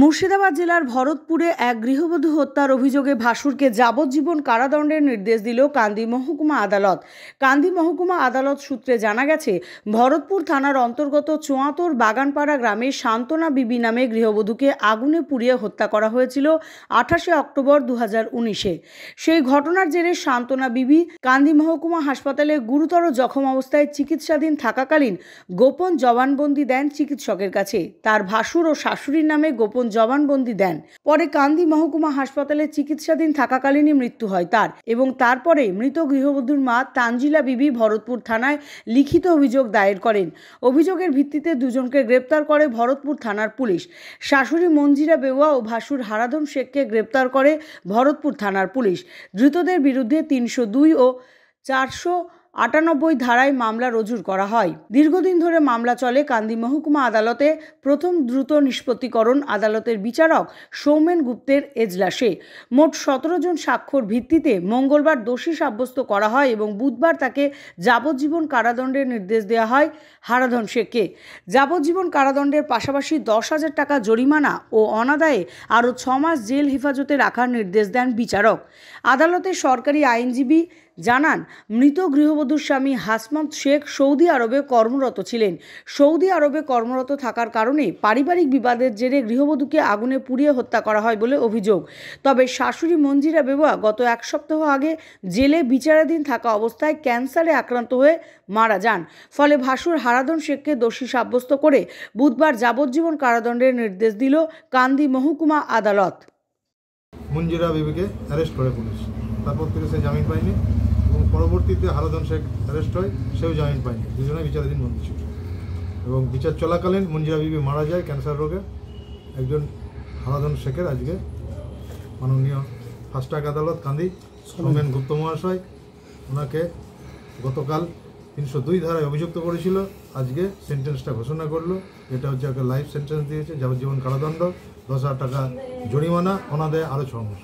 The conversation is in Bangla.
মুর্শিদাবাদ জেলার ভরতপুরে এক গৃহবধূ হত্যার অভিযোগে ভাসুরকে যাবজ্জীবন কারাদণ্ডের নির্দেশ দিল কান্দি মহকুমা আদালত কান্দি মহকুমা আদালত সূত্রে জানা গেছে ভরতপুর থানার অন্তর্গত চোঁয়াতোর বাগানপাড়া গ্রামে সান্ত্বনা বিবি নামে গৃহবধূকে আগুনে পুড়িয়ে হত্যা করা হয়েছিল আঠাশে অক্টোবর দু উনিশে সেই ঘটনার জেরে সান্ত্বনা বিবি কান্দি মহকুমা হাসপাতালে গুরুতর জখম অবস্থায় চিকিৎসাধীন থাকাকালীন গোপন জবানবন্দি দেন চিকিৎসকের কাছে তার ভাসুর ও শাশুড়ির নামে গোপন জবানবন্দি দেন পরে কান্দি মহকুমা হাসপাতালে চিকিৎসাধীন থাকাকালীনই মৃত্যু হয় তার এবং তারপরে মৃত গৃহবধূর মা তানজিলা বিবি ভরতপুর থানায় লিখিত অভিযোগ দায়ের করেন অভিযোগের ভিত্তিতে দুজনকে গ্রেপ্তার করে ভরতপুর থানার পুলিশ শাশুড়ি মঞ্জিরা বেওয়া ও ভাসুর হারাধন শেখকে গ্রেপ্তার করে ভরতপুর থানার পুলিশ ধৃতদের বিরুদ্ধে তিনশো দুই ও চারশো আটানব্বই ধারায় মামলা রজুর করা হয় দীর্ঘদিন ধরে মামলা চলে কান্দি মহকুমা আদালতে প্রথম দ্রুত নিষ্পত্তিকরণ আদালতের বিচারক সৌমেন গুপ্তের এজলাসে মোট সতেরো জন স্বাক্ষর ভিত্তিতে মঙ্গলবার দোষী সাব্যস্ত করা হয় এবং বুধবার তাকে যাবজ্জীবন কারাদণ্ডের নির্দেশ দেওয়া হয় হারাধন শেখকে যাবজ্জীবন কারাদণ্ডের পাশাপাশি দশ হাজার টাকা জরিমানা ও অনাদায়ে আরও ছ মাস জেল হেফাজতে রাখার নির্দেশ দেন বিচারক আদালতে সরকারি আইনজীবী জানান মৃত গৃহবধূর স্বামী হাসমত শেখ সৌদি আরবে কর্মরত ছিলেন সৌদি আরবে কর্মরত থাকার কারণে পারিবারিক বিবাদের জেরে গৃহবধূকে আগুনে পুড়িয়ে হত্যা করা হয় বলে অভিযোগ তবে শাশুড়ি মঞ্জিরা বেবা গত এক সপ্তাহ আগে জেলে বিচারাধীন থাকা অবস্থায় ক্যান্সারে আক্রান্ত হয়ে মারা যান ফলে ভাসুর হারাদন শেখকে দোষী সাব্যস্ত করে বুধবার যাবজ্জীবন কারাদণ্ডের নির্দেশ দিল কান্দি মহকুমা আদালত মঞ্জিরা বেবিকে অ্যারেস্ট করে পুলিশ তারপর থেকে সে জামিন পায়নি এবং পরবর্তীতে হারোদন শেখ অ্যারেস্ট হয় সেও জামিন পায়নি দুজনে বিচারাধীন বন্দী ছিল এবং বিচার চলাকালীন মঞ্জিরা বিবি মারা যায় ক্যান্সার রোগে একজন হারাধন শেখের আজকে মাননীয় ফাস্টাক আদালত কান্দি সোমেন গুপ্ত মহাশয় ওনাকে গতকাল তিনশো দুই ধারায় অভিযুক্ত করেছিল আজকে সেন্টেন্সটা ঘোষণা করলো এটা হচ্ছে একটা লাইফ সেন্টেন্স দিয়েছে যাবজ্জীবন কারাদণ্ড দশ হাজার টাকা জরিমানা ওনাদের আরও ছ মাস